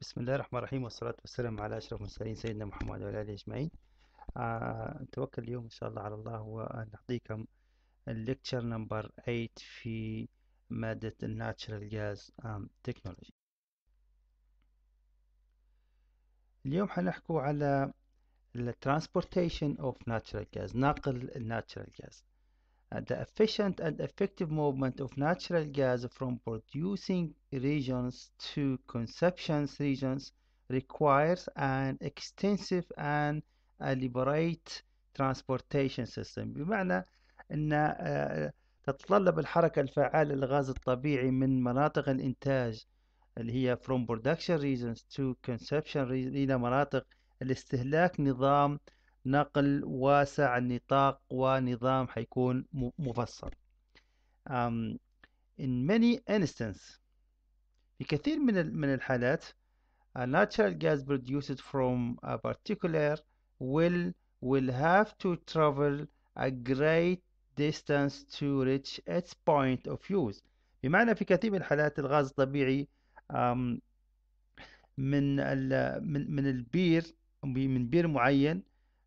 بسم الله الرحمن الرحيم والصلاة والسلام على أشرف المرسلين سيدنا محمد وعلى آله أجمعين نتوكل آه، اليوم إن شاء الله على الله ونعطيكم الليكتشر نمبر 8 في مادة الناتشرال جاز تكنولوجي اليوم حنحكو على الترانسبورتيشن اوف ناتشرال جاز نقل الناتشرال جاز the efficient and effective movement of natural gas from producing regions to consumption regions requires an extensive and elaborate transportation system بمعنى أن تتطلب الحركة الفعالة للغاز الطبيعي من مناطق الإنتاج اللي هي from production regions to consumption regions إلى مناطق الاستهلاك نظام نقل واسع النطاق ونظام حيكون مفصل um, in many instances في كثير من من الحالات a natural gas produced from a particular will will have to travel a great distance to reach its point of use بمعنى في كثير من الحالات الغاز الطبيعي من من من البير من بير معين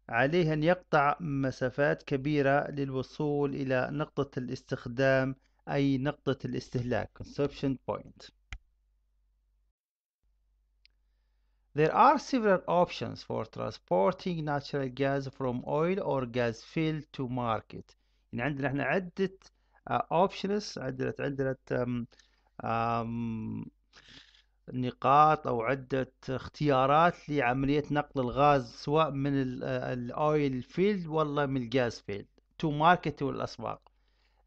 عليه أن يقطع مسافات كبيرة للوصول إلى نقطة الاستخدام أي نقطة الاستهلاك consumption point There are several options for transporting natural gas from oil or gas field to market. يعني عندنا احنا عدة uh, options عدلت عدلت um, um, نقاط او عده اختيارات لعمليه نقل الغاز سواء من آه، الاويل فيلد ولا من الجاز فيلد تو ماركت والاسواق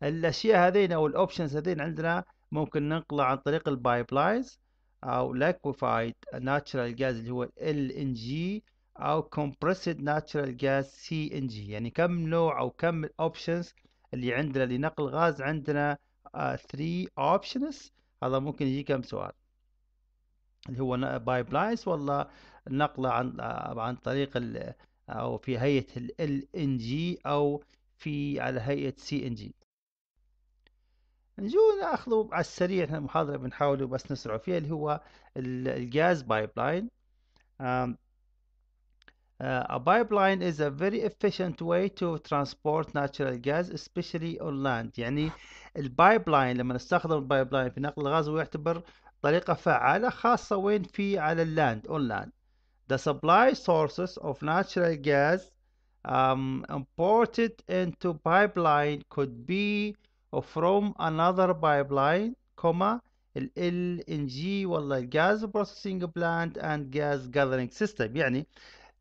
الاشياء هذين او الاوبشنز هذين عندنا ممكن ننقله عن طريق البايبلاينز او ليكويفايد ناتشرال جاز اللي هو ال ان جي او كومبريسد ناتشرال جاز سي ان جي يعني كم نوع او كم الاوبشنز اللي عندنا لنقل غاز عندنا 3 uh, اوبشنز هذا ممكن يجي كم سؤال اللي هو بايب لاينز ولا نقله عن عن طريق او في هيئه ال ان جي او في على هيئه سي ان جي نجو ناخذ على السريع احنا المحاضره بنحاول بس نسرع فيها اللي هو الجاز بايب لاين آه، a pipeline is a very efficient way to transport natural gas especially on land يعني البايبلاين لما نستخدم البايبلاين في نقل الغاز هو يعتبر طريقة فعالة خاصة وين في على اللاند اون لاند the supply sources of natural gas um, imported into pipeline could be from another pipeline, comma, LNG والله gas processing plant and gas gathering system يعني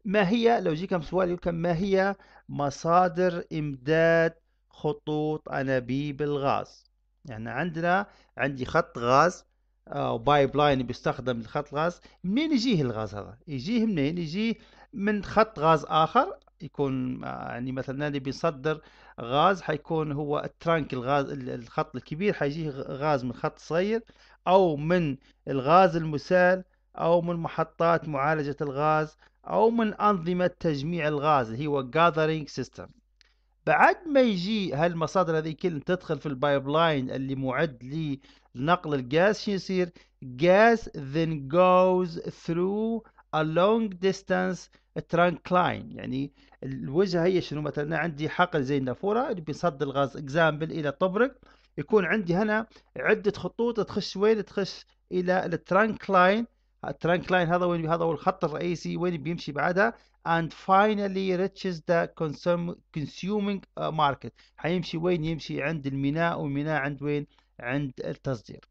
ما هي لو جيكم سؤال يقول ما هي مصادر إمداد خطوط أنابيب الغاز يعني عندنا عندي خط غاز آه، بايب لاين بيستخدم لخط الغاز منين يجيه الغاز هذا يجيه منين يجيه من خط غاز اخر يكون آه، يعني مثلا اللي بيصدر غاز حيكون هو الترانك الغاز الخط الكبير حيجيه غاز من خط صغير او من الغاز المسال او من محطات معالجة الغاز او من انظمة تجميع الغاز اللي هو gathering system بعد ما يجي هالمصادر هذه كلها تدخل في البايب لاين اللي معد نقل الغاز شو يصير gas then goes through a long distance trunk line يعني الوجهه هي شنو مثلا عندي حقل زي النافوره اللي بيصد الغاز اكزامبل الى طبرق يكون عندي هنا عده خطوط تخش وين تخش الى الترانك لاين الترانك لاين هذا وين هذا هو الخط الرئيسي وين بيمشي بعدها and finally reaches the consuming آه، market حيمشي وين يمشي عند الميناء والميناء عند وين عند التصدير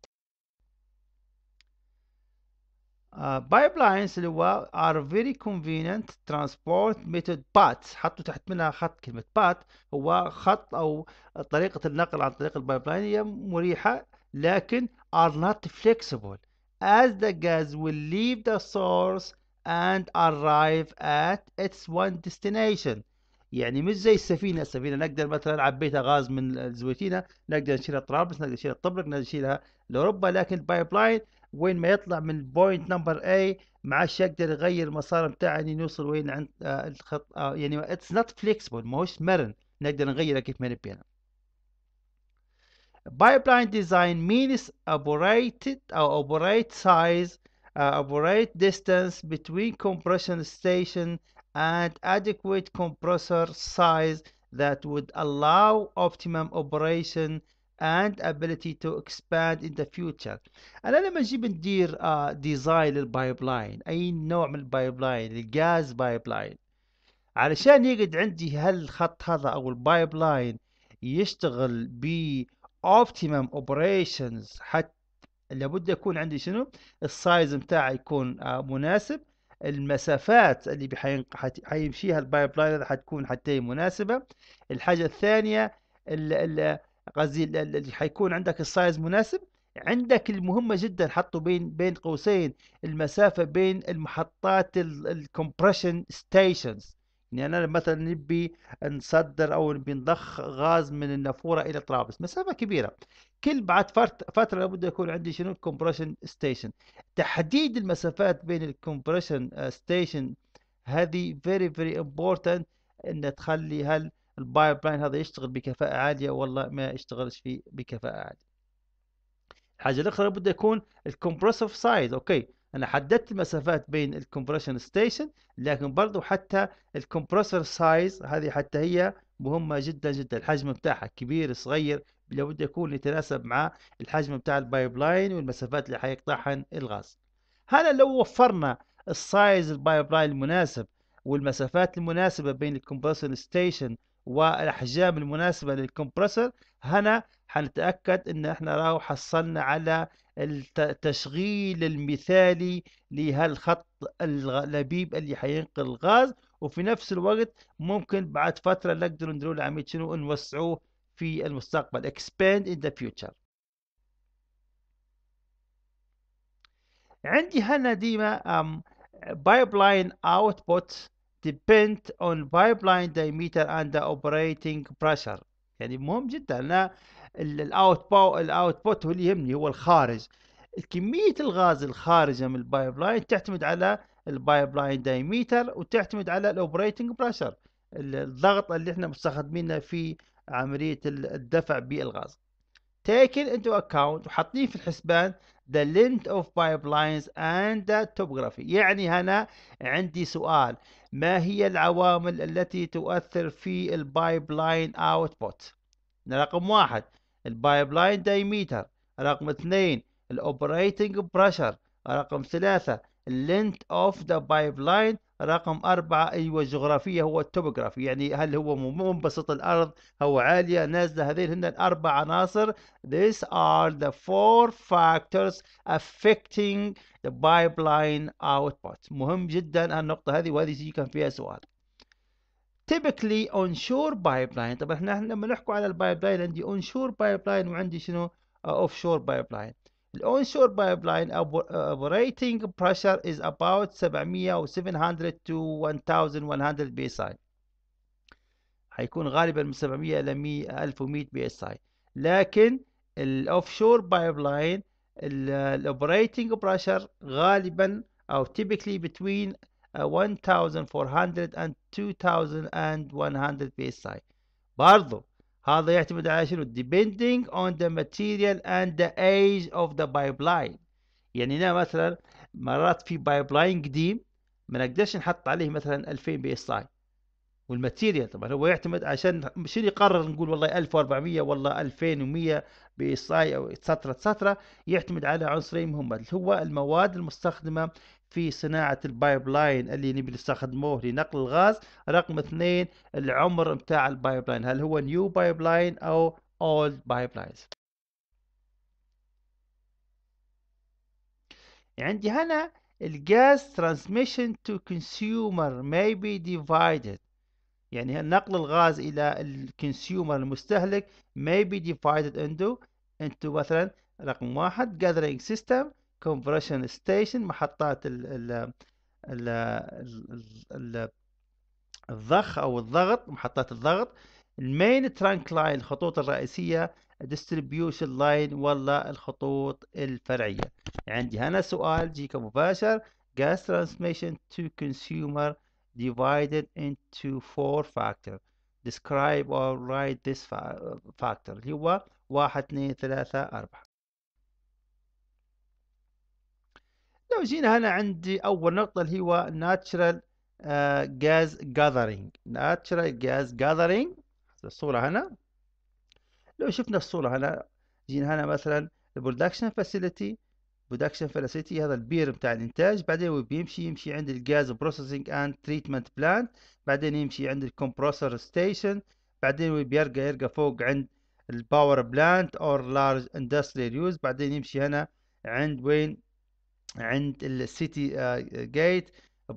بايبلاينز آه، اللي هو ار فيري كونفينينت ترانسبورت ميثود بات حطوا تحت منها خط كلمه بات هو خط او طريقه النقل عن طريق البايبلاين هي مريحه لكن ار نوت فليكسيبل as the gas will leave the source and arrive at its one destination يعني مش زي السفينه السفينه نقدر مثلا عبيتها غاز من الزويتينا نقدر نشيلها طرابلس نقدر نشيلها طبرق نقدر نشيلها لاوروبا لكن البايب لاين وين ما يطلع من بوينت نمبر اي ما عادش يقدر يغير المسار بتاعه يعني نوصل وين عند آه الخط آه يعني اتس نوت فليكسبل ماهوش مرن نقدر نغيره كيف ما نبينا pipeline design means operated or operate size uh, operate distance between compression station and adequate compressor size that would allow optimum operation and ability to expand in the future الان لما نجيب ندير ديزاين للبايب لاين اي نوع من البايب لاين الجاز بايب لاين علشان يقعد عندي هالخط هذا او البايب لاين يشتغل ب optimum operations حتى لابد يكون عندي شنو السايز متاعه يكون آه، مناسب المسافات اللي حيمشيها البايب لاين هذا حتكون حتى هي مناسبه الحاجه الثانيه قصدي اللي حيكون عندك السايز مناسب عندك المهمه جدا حطوا بين بين قوسين المسافه بين المحطات الكومبريشن ستيشنز يعني انا مثلا نبي نصدر او نبي نضخ غاز من النافوره الى طرابلس مسافه كبيره كل بعد فتره لابد يكون عندي شنو كومبريشن ستيشن تحديد المسافات بين الكومبريشن آه، ستيشن هذه فيري فيري امبورتنت ان تخلي هل البايب لاين هذا يشتغل بكفاءه عاليه والله ما يشتغلش فيه بكفاءه عاليه الحاجه الاخرى لابد يكون الكومبرسيف سايز اوكي انا حددت المسافات بين الكمبريشن ستيشن لكن برضو حتى الكمبريسر سايز هذه حتى هي مهمه جدا جدا الحجم بتاعها كبير صغير لابد يكون يتناسب مع الحجم بتاع البايب لاين والمسافات اللي حيقطعها الغاز هذا لو وفرنا السايز البايب لاين المناسب والمسافات المناسبه بين الكمبريسر ستيشن والاحجام المناسبه للكمبريسر هنا حنتاكد ان احنا راهو حصلنا على التشغيل المثالي لهالخط اللبيب اللي حينقل الغاز وفي نفس الوقت ممكن بعد فترة نقدر نقول العميل شنو نوسعوه في المستقبل expand in the future عندي هنا ديما um, pipeline output depend on pipeline diameter and the operating pressure يعني مهم جدا انا الاوت الاوتبوت هو اللي يهمني هو الخارج كميه الغاز الخارجه من البايب لاين تعتمد على البايب لاين دايميتر وتعتمد على الاوبريتنج بريشر الضغط اللي احنا مستخدمينه في عمليه الدفع بالغاز تيكن انتو اكونت وحاطين في الحسبان ذا لينث اوف بايب لاينز اند توبوغرافي يعني هنا عندي سؤال ما هي العوامل التي تؤثر في البايب لاين اوتبوت رقم واحد البايب لاين دايميتر رقم اثنين الاوبريتنج بريشر رقم ثلاثة اللينت اوف ذا بايب لاين رقم أربعة أيوة الجغرافية هو التوبوغرافي يعني هل هو منبسط الأرض هو عالية نازلة هذين هن الأربع عناصر These are the four factors affecting the pipeline output مهم جدا النقطة هذه وهذه سي كان فيها سؤال typically onshore pipeline طبعا احنا لما نحكوا على البايبلاين عندي onshore pipeline وعندي شنو uh, offshore pipeline shore pipeline operating pressure is about 700 أو 700 to 1100 psi حيكون غالبا من 700 إلى 1100 psi لكن الاوفشور بايب لاين الاوبريتنج بريشر غالبا او typically between 1400 uh, and 2100 psi برضو هذا يعتمد على شنو depending on the material and the age of the pipeline يعني هنا مثلا مرات في pipeline قديم ما نقدرش نحط عليه مثلا 2000 psi والماتيريال طبعا هو يعتمد عشان شنو يقرر نقول والله 1400 والله 2100 بإصاي أو اتسترا اتسترا يعتمد على عنصرين مهمة اللي هو المواد المستخدمة في صناعة البايب لاين اللي نبي نستخدموه لنقل الغاز رقم اثنين العمر متاع البايب لاين هل هو نيو بايب لاين أو اولد بايب لاينز عندي هنا الغاز ترانسميشن تو كونسيومر may be divided يعني نقل الغاز إلى الكونسيومر المستهلك may be divided into into مثلا رقم واحد gathering system compression station محطات ال ال ال ال الضخ أو الضغط محطات الضغط المين ترانك لاين الخطوط الرئيسية distribution لاين ولا الخطوط الفرعية عندي هنا سؤال جيك مباشر gas transmission to consumer divided into four factor describe or write this factor اللي هو واحد اثنين ثلاثة أربعة لو جينا هنا عندي أول نقطة اللي هو natural uh, gas gathering natural gas gathering الصورة هنا لو شفنا الصورة هنا جينا هنا مثلا production facility برودكشن فلاسيتي هذا البير بتاع الانتاج بعدين بيمشي يمشي عند الجاز بروسيسنج اند تريتمنت بلانت بعدين يمشي عند الكمبروسر ستيشن بعدين بيرجع يرجع فوق عند الباور بلانت اور لارج اندستريال يوز بعدين يمشي هنا عند وين عند السيتي جيت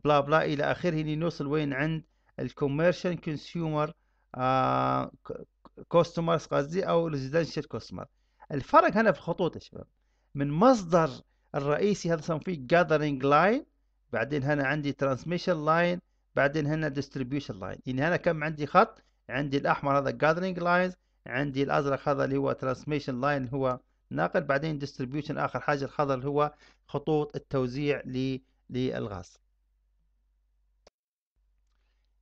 بلا بلا الى اخره نوصل وين عند الكوميرشال كونسيومر كوستمرز قصدي او ريزيدنشال كوستمر الفرق هنا في الخطوط يا شباب من مصدر الرئيسي هذا فيه gathering line بعدين هنا عندي transmission line بعدين هنا distribution line يعني هنا كم عندي خط عندي الاحمر هذا gathering lines عندي الازرق هذا اللي هو transmission line هو ناقل بعدين distribution اخر حاجه الخضر اللي هو خطوط التوزيع للغاز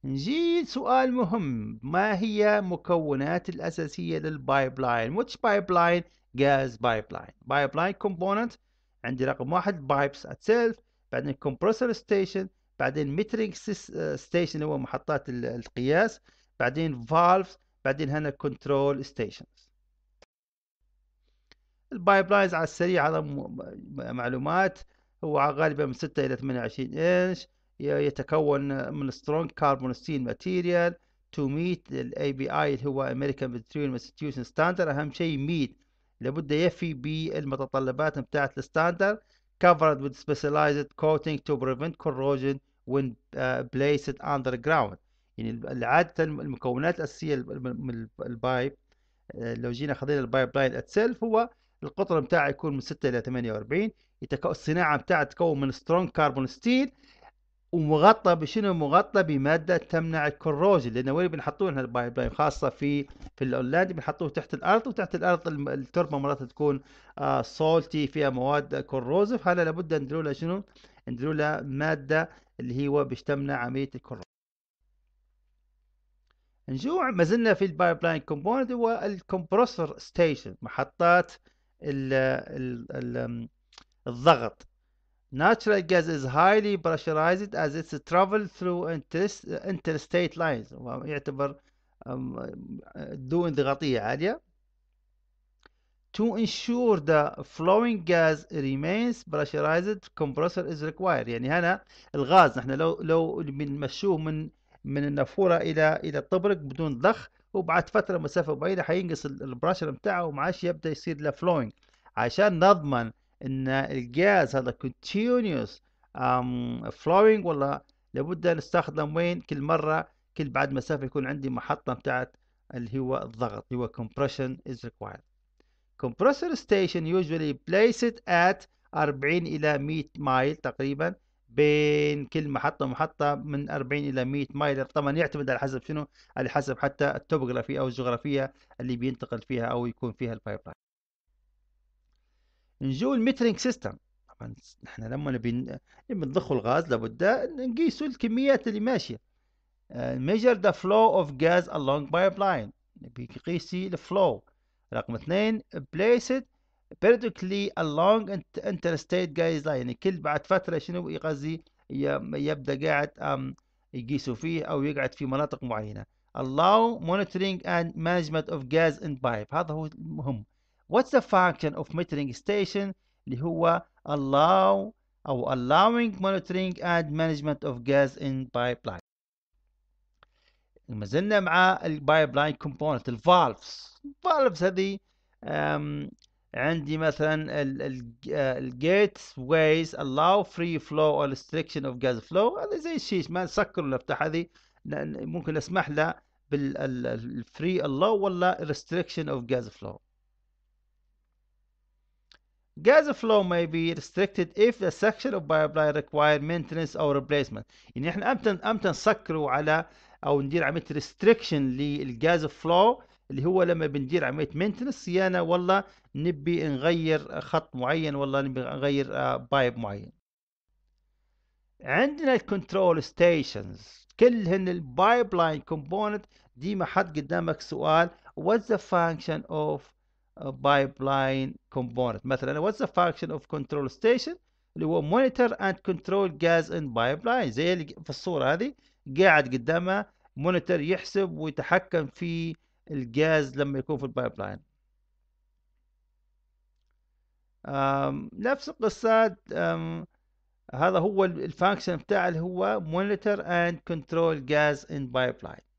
نجي سؤال مهم ما هي مكونات الأساسية للبايبلاين which pipeline gas pipeline pipeline component عندي رقم واحد pipes itself بعدين compressor station بعدين metering آه، station اللي هو محطات القياس بعدين valves بعدين هنا control stations البايبلاينز على السريع على معلومات هو غالبا من 6 الى 28 انش يتكون من سترونج كاربون ستيل ماتيريال تو ميت الاي بي اي اللي هو امريكان بتريون انستتيوشن ستاندر اهم شيء ميت لابد يفي بالمتطلبات بتاعت الستاندر covered with specialized coating to prevent corrosion when uh, placed underground يعني عادة المكونات الأساسية من البايب آه، لو جينا خذينا البايب لاين اتسيلف هو القطر بتاعه يكون من 6 إلى 48 الصناعة بتاعه تكون من سترونج كاربون ستيل ومغطى بشنو مغطى بماده تمنع الكروجن لان وين بنحطون البايب لاين خاصه في في الاولاد بنحطوه تحت الارض وتحت الارض التربه مرات تكون آه سولتي فيها مواد كروزف هذا لابد ندلو له شنو؟ ندلو له ماده اللي هو باش تمنع عمليه الكروزف. نجوع ما زلنا في البايب لاين كومبوننت هو الكمبروسر ستيشن محطات ال ال الضغط Natural gas is highly pressurized as it travels through interstate lines يعتبر ذو انضغاطية عالية To ensure the flowing gas remains pressurized compressor is required يعني هنا الغاز نحن لو لو بنمشوه من من النافورة إلى إلى الطبرق بدون ضخ وبعد فترة مسافة بعيدة حينقص البراشر بتاعه وما عادش يبدأ يصير له flowing عشان نضمن ان الجاز هذا continuous um, flowing ولا لابد نستخدم وين كل مره كل بعد مسافه يكون عندي محطه بتاعت اللي هو الضغط هو compression is required compressor station usually placed at 40 إلى 100 مايل تقريبا بين كل محطة ومحطة من 40 إلى 100 مايل طبعا يعتمد على حسب شنو على حسب حتى التوبوغرافي أو الجغرافية اللي بينتقل فيها أو يكون فيها البايب لاين نجيو للميترينغ سيستم طبعا لما نبي نضخوا الغاز لابد نقيسوا الكميات اللي ماشيه آه، measure the flow of gas along pipeline نبي نقيسي الفلو رقم اثنين place it periodically along interstate لاين يعني كل بعد فتره شنو يغزي يبدا قاعد يقيسوا فيه او يقعد في مناطق معينه allow monitoring and management of gas in pipe هذا هو المهم What's the function of metering station اللي هو allow أو allowing monitoring and management of gas in pipeline مازلنا ما زلنا مع البايبلاين كومبوننت الفالفز valves هذه عندي مثلا الجيت gateways allow free flow or restriction of gas flow هذا زي الشيش ما نسكر ولا المفتاح هذه ممكن اسمح له free allow ولا restriction of gas flow Gas flow may be restricted if the section of pipeline require maintenance or replacement يعني احنا امتى امتى نسكروا على او ندير عمليه restriction للجاز فلو اللي هو لما بندير عمليه maintenance صيانه والله نبي نغير خط معين والله نبي نغير بايب آه، معين عندنا الكنترول ستيشنز كلهن البايب لاين كومبوننت ديما حط قدامك سؤال what's the function of pipeline component مثلا what's the function of control station اللي هو monitor and control gas in pipeline زي اللي في الصورة هذه قاعد قدامها مونيتور يحسب ويتحكم في الغاز لما يكون في البايبلاين نفس القصة هذا هو الفانكشن بتاع اللي هو monitor and control gas in pipeline